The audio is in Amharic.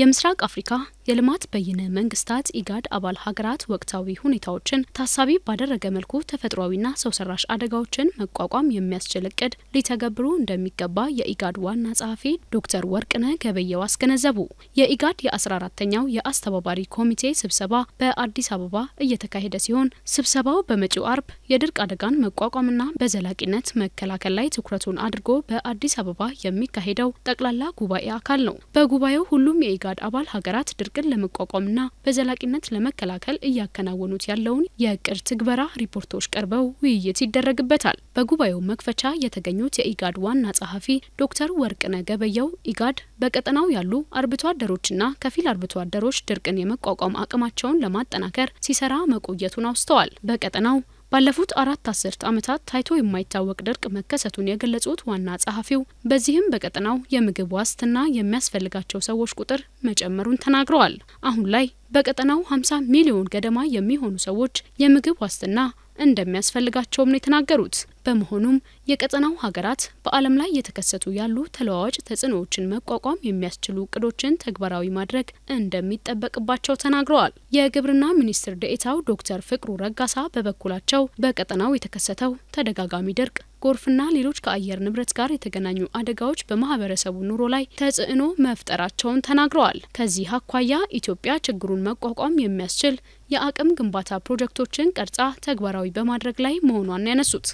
የምስራቅ አፍሪካ የልማት በይነ መንግስታት ኢጋድ አባል ሀገራት ወቅታዊ ሁኔታዎችን ታሳቢ ባደረገ መልኩ ተፈጥሯዊና ሰው ሰራሽ አደጋዎችን መቋቋም የሚያስችል እቅድ ሊተገብሩ እንደሚገባ የኢጋድ ዋና ጸሐፊ ዶክተር ወርቅነ ገበየው አስገነዘቡ። የኢጋድ የ14ተኛው የአስተባባሪ ኮሚቴ ስብሰባ በአዲስ አበባ እየተካሄደ ሲሆን ስብሰባው በመጪው አርብ የድርቅ አደጋን መቋቋምና በዘላቂነት መከላከል ላይ ትኩረቱን አድርጎ በአዲስ አበባ የሚካሄደው ጠቅላላ ጉባኤ አካል ነው። በጉባኤው ሁሉም የኢጋድ አባል ሀገራት ድርቅ ድርቅን ለመቋቋምና በዘላቂነት ለመከላከል እያከናወኑት ያለውን የእቅድ ትግበራ ሪፖርቶች ቀርበው ውይይት ይደረግበታል። በጉባኤው መክፈቻ የተገኙት የኢጋድ ዋና ጸሐፊ ዶክተር ወርቅነ ገበየው ኢጋድ በቀጠናው ያሉ አርብቶ አደሮችና ከፊል አርብቶ አደሮች ድርቅን የመቋቋም አቅማቸውን ለማጠናከር ሲሰራ መቆየቱን አውስተዋል። በቀጠናው ባለፉት አራት አስርት ዓመታት ታይቶ የማይታወቅ ድርቅ መከሰቱን የገለጹት ዋና ጸሐፊው በዚህም በቀጠናው የምግብ ዋስትና የሚያስፈልጋቸው ሰዎች ቁጥር መጨመሩን ተናግረዋል። አሁን ላይ በቀጠናው 50 ሚሊዮን ገደማ የሚሆኑ ሰዎች የምግብ ዋስትና እንደሚያስፈልጋቸውም ነው የተናገሩት። በመሆኑም የቀጠናው ሀገራት በዓለም ላይ የተከሰቱ ያሉ ተለዋዋጭ ተጽዕኖዎችን መቋቋም የሚያስችሉ እቅዶችን ተግባራዊ ማድረግ እንደሚጠበቅባቸው ተናግረዋል። የግብርና ሚኒስትር ደኤታው ዶክተር ፍቅሩ ረጋሳ በበኩላቸው በቀጠናው የተከሰተው ተደጋጋሚ ድርቅ ጎርፍና ሌሎች ከአየር ንብረት ጋር የተገናኙ አደጋዎች በማህበረሰቡ ኑሮ ላይ ተጽዕኖ መፍጠራቸውን ተናግረዋል። ከዚህ አኳያ ኢትዮጵያ ችግሩን መቋቋም የሚያስችል የአቅም ግንባታ ፕሮጀክቶችን ቀርጻ ተግባራዊ በማድረግ ላይ መሆኗን ያነሱት